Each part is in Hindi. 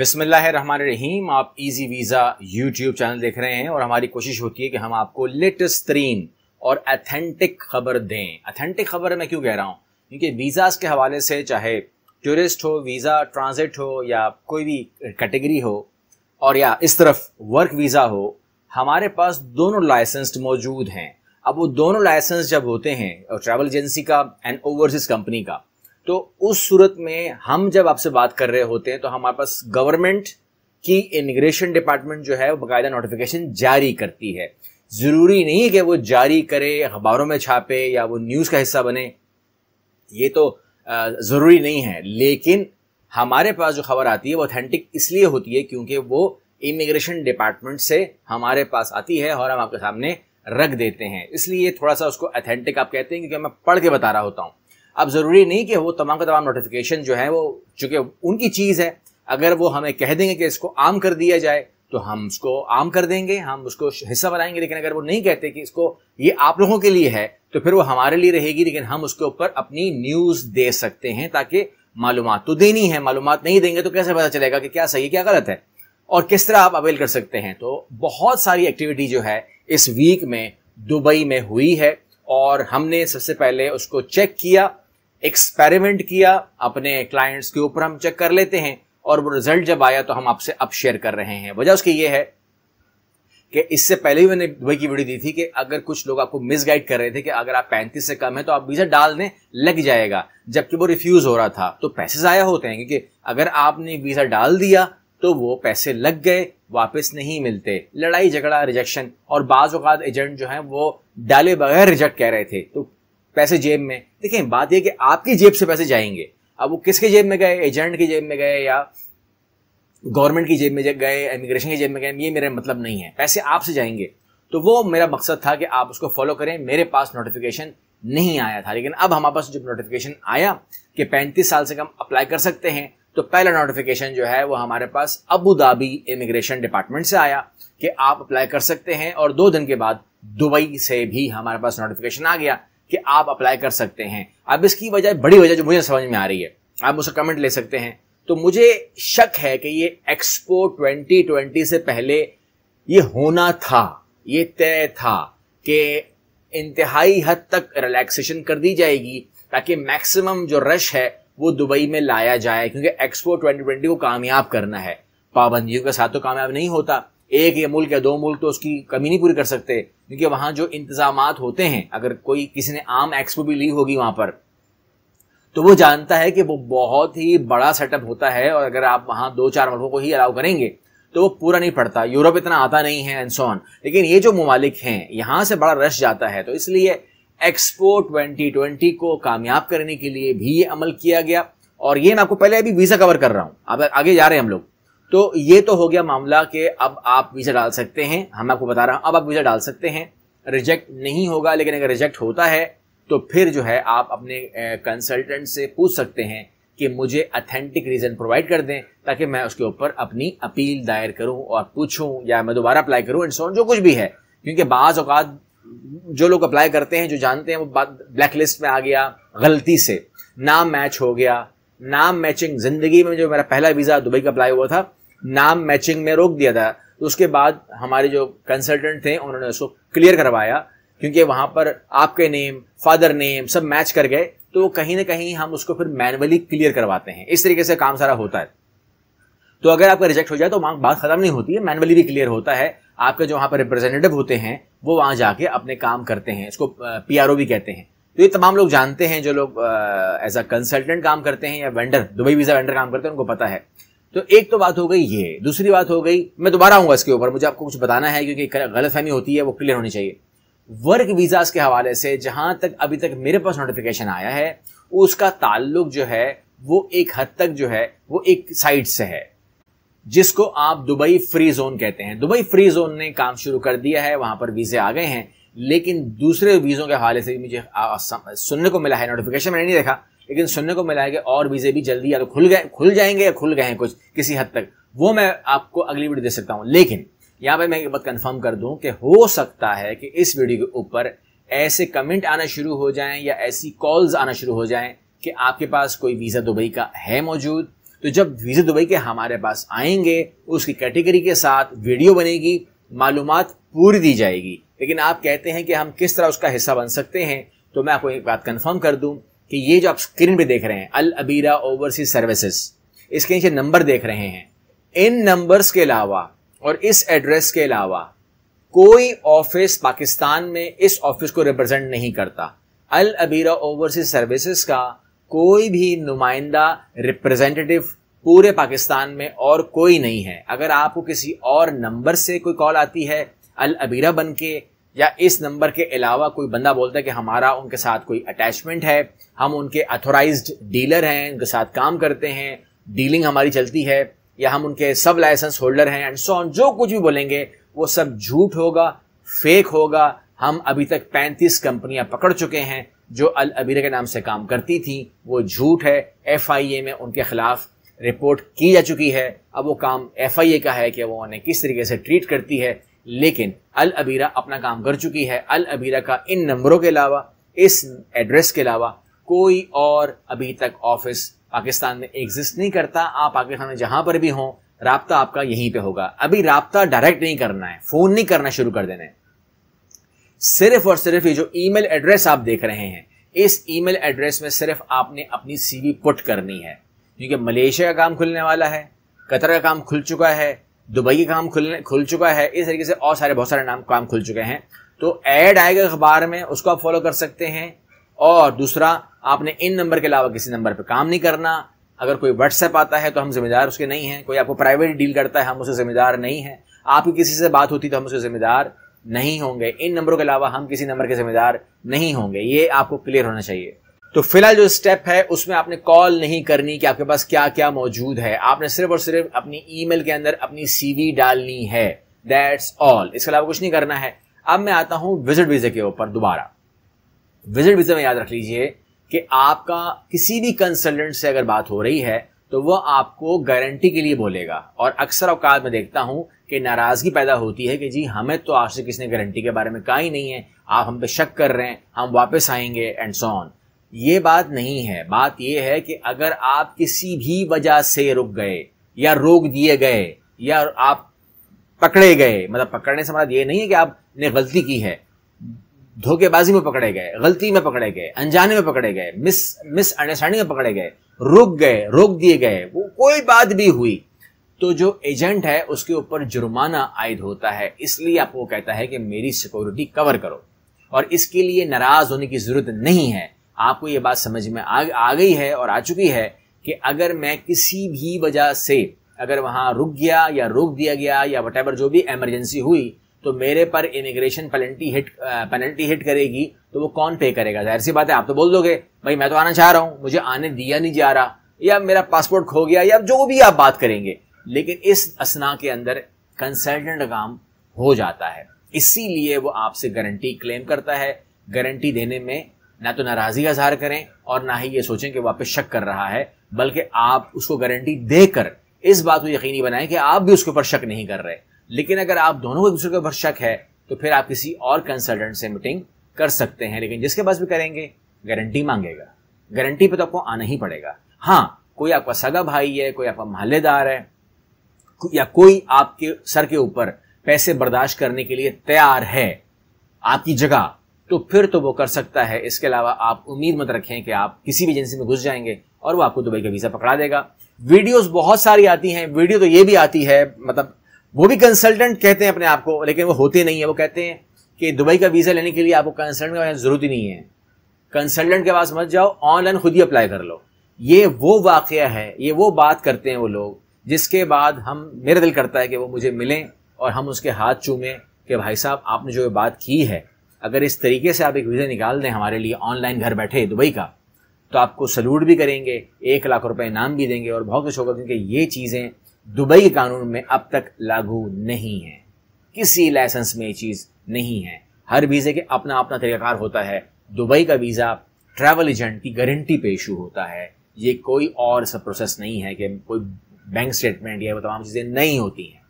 रहीम आप इजी वीज़ा यूट्यूब चैनल देख रहे हैं और हमारी कोशिश होती है कि हम आपको लेटेस्ट तरीन और अथेंटिक खबर दें अथेंटिक खबर मैं क्यों कह रहा हूँ क्योंकि वीज़ाज़ के हवाले से चाहे टूरिस्ट हो वीज़ा ट्रांजिट हो या कोई भी कैटेगरी हो और या इस तरफ वर्क वीज़ा हो हमारे पास दोनों लाइसेंस मौजूद हैं अब वो दोनों लाइसेंस जब होते हैं ट्रैवल एजेंसी का एंड ओवरसीज कंपनी का तो उस सूरत में हम जब आपसे बात कर रहे होते हैं तो हमारे पास गवर्नमेंट की इमिग्रेशन डिपार्टमेंट जो है वो बाकायदा नोटिफिकेशन जारी करती है ज़रूरी नहीं है कि वो जारी करे अखबारों में छापे या वो न्यूज़ का हिस्सा बने ये तो ज़रूरी नहीं है लेकिन हमारे पास जो खबर आती है वो ऑथेंटिक इसलिए होती है क्योंकि वो इमिग्रेशन डिपार्टमेंट से हमारे पास आती है और हम आपके सामने रख देते हैं इसलिए थोड़ा सा उसको अथेंटिक आप कहते हैं क्योंकि मैं पढ़ के बता रहा होता हूँ अब ज़रूरी नहीं कि वो तमाम का तमाम नोटिफिकेशन जो है वो चूंकि उनकी चीज़ है अगर वो हमें कह देंगे कि इसको आम कर दिया जाए तो हम उसको आम कर देंगे हम उसको हिस्सा बनाएंगे लेकिन अगर वो नहीं कहते कि इसको ये आप लोगों के लिए है तो फिर वो हमारे लिए रहेगी लेकिन हम उसके ऊपर अपनी न्यूज़ दे सकते हैं ताकि मालूम तो देनी है मालूम नहीं देंगे तो कैसे पता चलेगा कि क्या सही है क्या गलत है और किस तरह आप अवेल कर सकते हैं तो बहुत सारी एक्टिविटी जो है इस वीक में दुबई में हुई है और हमने सबसे पहले उसको चेक किया एक्सपेरिमेंट किया अपने क्लाइंट्स के ऊपर हम चेक कर लेते हैं और वो रिजल्ट जब आया तो हम आपसे अब शेयर कर रहे हैं वजह उसकी ये है कि इससे पहले भी मैंने दुबई की वीडियो दी थी कि अगर कुछ लोग आपको मिसगाइड कर रहे थे कि अगर आप पैंतीस से कम है तो आप वीजा डालने लग जाएगा जबकि वो रिफ्यूज हो रहा था तो पैसे ज़ाया होते हैं क्योंकि अगर आपने वीजा डाल दिया तो वो पैसे लग गए वापस नहीं मिलते लड़ाई झगड़ा रिजेक्शन और बाज़ एजेंट जो है वो डाले बगैर रिजेक्ट कह रहे थे तो पैसे जेब में देखिए बात यह कि आपकी जेब से पैसे जाएंगे अब वो किसके जेब में गए एजेंट की जेब में गए या गवर्नमेंट की जेब में गए इमिग्रेशन की जेब में गए ये मेरा मतलब नहीं है पैसे आपसे जाएंगे तो वो मेरा मकसद था कि आप उसको फॉलो करें मेरे पास नोटिफिकेशन नहीं आया था लेकिन अब हमारे पास जब नोटिफिकेशन आया कि पैंतीस साल से कम अप्लाई कर सकते हैं तो पहला नोटिफिकेशन जो है वो हमारे पास अबू धाबी इमिग्रेशन डिपार्टमेंट से आया कि आप अप्लाई कर सकते हैं और दो दिन के बाद दुबई से भी हमारे पास नोटिफिकेशन आ गया कि आप अप्लाई कर सकते हैं अब इसकी वजह बड़ी वजह जो मुझे समझ में आ रही है आप उसे कमेंट ले सकते हैं तो मुझे शक है कि ये एक्सपो 2020 से पहले ये होना था ये तय था कि इंतहाई हद तक रिलैक्सेशन कर दी जाएगी ताकि मैक्सिमम जो रश है वो दुबई में लाया जाए क्योंकि एक्सपो 2020 को कामयाब करना है पाबंदियों के साथ तो कामयाब नहीं होता एक या मुल्क या दो मुल्क तो उसकी कमी नहीं पूरी कर सकते क्योंकि वहां जो इंतजाम होते हैं अगर कोई किसी ने आम एक्सपो भी ली होगी वहां पर तो वो जानता है कि वो बहुत ही बड़ा सेटअप होता है और अगर आप वहां दो चार मुल्कों को ही अलाउ करेंगे तो वो पूरा नहीं पड़ता यूरोप इतना आता नहीं है एंड सोन लेकिन ये जो ममालिक हैं यहां से बड़ा रश जाता है तो इसलिए एक्सपो 2020 को कामयाब करने के लिए भी ये अमल किया गया और ये मैं आपको पहले अभी वीज़ा कवर कर रहा हूं अब आगे जा रहे हैं हम लोग तो ये तो हो गया मामला कि अब आप वीज़ा डाल सकते हैं हम आपको बता रहा हूँ अब आप वीज़ा डाल सकते हैं रिजेक्ट नहीं होगा लेकिन अगर रिजेक्ट होता है तो फिर जो है आप अपने कंसल्टेंट से पूछ सकते हैं कि मुझे अथेंटिक रीज़न प्रोवाइड कर दें ताकि मैं उसके ऊपर अपनी अपील दायर करूं और पूछूं या मैं दोबारा अप्लाई करूं एंड सोन जो कुछ भी है क्योंकि बाज़ अवत जो लोग अप्लाई करते हैं जो जानते हैं वो ब्लैक लिस्ट में आ गया गलती से नाम मैच हो गया नाम मैचिंग ज़िंदगी में जो मेरा पहला वीज़ा दुबई का अप्लाई हुआ था नाम मैचिंग में रोक दिया था तो उसके बाद हमारे जो कंसल्टेंट थे उन्होंने उसको क्लियर करवाया क्योंकि वहां पर आपके नेम फादर नेम सब मैच कर गए तो कहीं ना कहीं हम उसको फिर मैनुअली क्लियर करवाते हैं इस तरीके से काम सारा होता है तो अगर आपका रिजेक्ट हो जाए तो वहां बात खत्म नहीं होती है मैनुअली भी क्लियर होता है आपके जो वहां पर रिप्रेजेंटेटिव होते हैं वो वहां जाके अपने काम करते हैं इसको पी भी कहते हैं तो ये तमाम लोग जानते हैं जो लोग एज अ कंसल्टेंट काम करते हैं या वेंडर दुबई वीज़ा वेंडर काम करते हैं उनको पता है तो एक तो बात हो गई ये दूसरी बात हो गई मैं दोबारा आऊंगा इसके ऊपर मुझे आपको कुछ बताना है क्योंकि गलत होती है वो क्लियर होनी चाहिए वर्क वीजा के हवाले से जहां तक अभी तक मेरे पास नोटिफिकेशन आया है उसका ताल्लुक जो है वो एक हद तक जो है वो एक साइड से है जिसको आप दुबई फ्री जोन कहते हैं दुबई फ्री जोन ने काम शुरू कर दिया है वहां पर वीज़े आ गए हैं लेकिन दूसरे वीज़ों के हवाले से मुझे सुनने को मिला है नोटिफिकेशन मैंने नहीं देखा लेकिन सुनने को मिला है कि और वीज़े भी जल्दी या तो खुल गए खुल जाएंगे या खुल गए हैं कुछ किसी हद तक वो मैं आपको अगली वीडियो दे सकता हूँ लेकिन यहाँ पर मैं एक बात कन्फर्म कर दूँ कि हो सकता है कि इस वीडियो के ऊपर ऐसे कमेंट आना शुरू हो जाएं या ऐसी कॉल्स आना शुरू हो जाएं कि आपके पास कोई वीज़ा दुबई का है मौजूद तो जब वीज़ा दुबई के हमारे पास आएंगे उसकी कैटेगरी के साथ वीडियो बनेगी मालूम पूरी दी जाएगी लेकिन आप कहते हैं कि हम किस तरह उसका हिस्सा बन सकते हैं तो मैं आपको एक बात कन्फर्म कर दूं कि ये जो आप स्क्रीन पे देख रहे हैं अल अबीरा ओवरसीज सर्विसेज इसके नीचे नंबर देख रहे हैं इन नंबर्स के अलावा और इस एड्रेस के अलावा कोई ऑफिस पाकिस्तान में इस ऑफिस को रिप्रेजेंट नहीं करता अल अबीरा ओवरसीज सर्विसेज का कोई भी नुमाइंदा रिप्रेजेंटेटिव पूरे पाकिस्तान में और कोई नहीं है अगर आपको किसी और नंबर से कोई कॉल आती है अल अबीरा बन के या इस नंबर के अलावा कोई बंदा बोलता है कि हमारा उनके साथ कोई अटैचमेंट है हम उनके अथोराइज डीलर हैं उनके साथ काम करते हैं डीलिंग हमारी चलती है या हम उनके सब लाइसेंस होल्डर हैं एंड सो ऑन जो कुछ भी बोलेंगे वो सब झूठ होगा फेक होगा हम अभी तक 35 कंपनियां पकड़ चुके हैं जो अल अबीरा के नाम से काम करती थी वो झूठ है एफ में उनके खिलाफ रिपोर्ट की जा चुकी है अब वो काम एफ का है कि वो उन्हें किस तरीके से ट्रीट करती है लेकिन अल अबीरा अपना काम कर चुकी है अल अबीरा का इन नंबरों के अलावा इस एड्रेस के अलावा कोई और अभी तक ऑफिस पाकिस्तान में एग्जिस्ट नहीं करता आप पाकिस्तान में जहां पर भी हो रहा आपका यहीं पे होगा अभी रबता डायरेक्ट नहीं करना है फोन नहीं करना शुरू कर देना है सिर्फ और सिर्फ ये जो ईमेल एड्रेस आप देख रहे हैं इस ईमेल एड्रेस में सिर्फ आपने अपनी सीवी पुट करनी है क्योंकि मलेशिया का काम खुलने वाला है कतर का काम खुल चुका है दुबई का काम खुलने खुल चुका है इस तरीके से और सारे बहुत सारे नाम काम खुल चुके हैं तो ऐड आएगा अखबार में उसको आप फॉलो कर सकते हैं और दूसरा आपने इन नंबर के अलावा किसी नंबर पर काम नहीं करना अगर कोई व्हाट्सएप आता है तो हम जिम्मेदार उसके नहीं हैं कोई आपको प्राइवेट डील करता है हम उसे जिम्मेदार नहीं हैं आपकी किसी से बात होती तो हम उसे जिम्मेदार नहीं होंगे इन नंबरों के अलावा हम किसी नंबर के जिम्मेदार नहीं होंगे ये आपको क्लियर होना चाहिए तो फिलहाल जो स्टेप है उसमें आपने कॉल नहीं करनी कि आपके पास क्या क्या मौजूद है आपने सिर्फ और सिर्फ अपनी ईमेल के अंदर अपनी सीवी डालनी है दैट्स ऑल इसके अलावा कुछ नहीं करना है अब मैं आता हूं विजिट वीजे के ऊपर दोबारा विजिट वीजे में याद रख लीजिए कि आपका किसी भी कंसल्टेंट से अगर बात हो रही है तो वह आपको गारंटी के लिए बोलेगा और अक्सर अवकात में देखता हूं कि नाराजगी पैदा होती है कि जी हमें तो आपसे किसी ने गारंटी के बारे में कहा ही नहीं है आप हम पे शक कर रहे हैं हम वापस आएंगे एंड सो ऑन ये बात नहीं है बात यह है कि अगर आप किसी भी वजह से रुक गए या रोक दिए गए या आप पकड़े गए मतलब पकड़ने से मतलब ये नहीं है कि आपने गलती की है धोखेबाजी में पकड़े गए गलती में पकड़े गए अनजाने में पकड़े गए मिस मिस अंडरस्टैंडिंग में पकड़े गए रुक गए रोक दिए गए वो कोई बात भी हुई तो जो एजेंट है उसके ऊपर जुर्माना आयद होता है इसलिए आपको कहता है कि मेरी सिक्योरिटी कवर करो और इसके लिए नाराज होने की जरूरत नहीं है आपको ये बात समझ में आ, आ गई है और आ चुकी है कि अगर मैं किसी भी वजह से अगर वहाँ रुक गया या रोक दिया गया या वट जो भी एमरजेंसी हुई तो मेरे पर immigration penalty hit penalty hit करेगी तो वो कौन पे करेगा जाहिर सी बात है आप तो बोल दोगे भाई मैं तो आना चाह रहा हूँ मुझे आने दिया नहीं जा रहा या मेरा पासपोर्ट खो गया या जो भी आप बात करेंगे लेकिन इस असना के अंदर कंसल्टेंट काम हो जाता है इसीलिए वो आपसे गारंटी क्लेम करता है गारंटी देने में ना तो नाराज़गी का इजहार करें और ना ही ये सोचें कि वापस शक कर रहा है बल्कि आप उसको गारंटी देकर इस बात को यकीनी बनाएं कि आप भी उसके ऊपर शक नहीं कर रहे लेकिन अगर आप दोनों को दूसरे के ऊपर शक है तो फिर आप किसी और कंसल्टेंट से मीटिंग कर सकते हैं लेकिन जिसके पास भी करेंगे गारंटी मांगेगा गारंटी पे तो आपको आना ही पड़ेगा हाँ कोई आपका सगा भाई है कोई आपका महल्लेदार है या कोई आपके सर के ऊपर पैसे बर्दाश्त करने के लिए तैयार है आपकी जगह तो फिर तो वो कर सकता है इसके अलावा आप उम्मीद मत रखें कि आप किसी भी एजेंसी में घुस जाएंगे और वो आपको दुबई का वीज़ा पकड़ा देगा वीडियोस बहुत सारी आती हैं वीडियो तो ये भी आती है मतलब वो भी कंसल्टेंट कहते हैं अपने आप को लेकिन वो होते नहीं है वो कहते हैं कि दुबई का वीज़ा लेने के लिए आपको कंसल्टेंट का ज़रूरत ही नहीं है कंसल्टेंट के पास मत जाओ ऑनलाइन खुद ही अप्लाई कर लो ये वो वाक्य है ये वो बात करते हैं वो लोग जिसके बाद हम मेरा दिल करता है कि वो मुझे मिलें और हम उसके हाथ चूमें कि भाई साहब आपने जो ये बात की है अगर इस तरीके से आप एक वीज़ा निकाल दें हमारे लिए ऑनलाइन घर बैठे दुबई का तो आपको सल्यूट भी करेंगे एक लाख रुपए इनाम भी देंगे और बहुत कुछ होगा क्योंकि ये चीज़ें दुबई के कानून में अब तक लागू नहीं है किसी लाइसेंस में ये चीज़ नहीं है हर वीज़े के अपना अपना तरीक़ाकार होता है दुबई का वीज़ा ट्रैवल एजेंट की गारंटी पे इशू होता है ये कोई और सब प्रोसेस नहीं है कि कोई बैंक स्टेटमेंट या वो तमाम चीज़ें नहीं होती हैं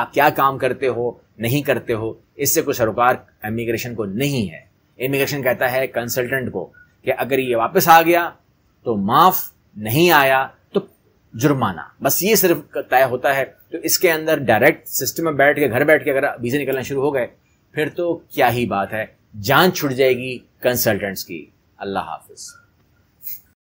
आप क्या काम करते हो नहीं करते हो इससे कोई सरोकार इमिग्रेशन को नहीं है इमिग्रेशन कहता है कंसल्टेंट को कि अगर ये वापस आ गया तो माफ नहीं आया तो जुर्माना बस ये सिर्फ तय होता है तो इसके अंदर डायरेक्ट सिस्टम में बैठ के घर बैठ के अगर वीज़े निकलना शुरू हो गए फिर तो क्या ही बात है जान छुट जाएगी कंसल्टेंट्स की अल्लाह हाफिज़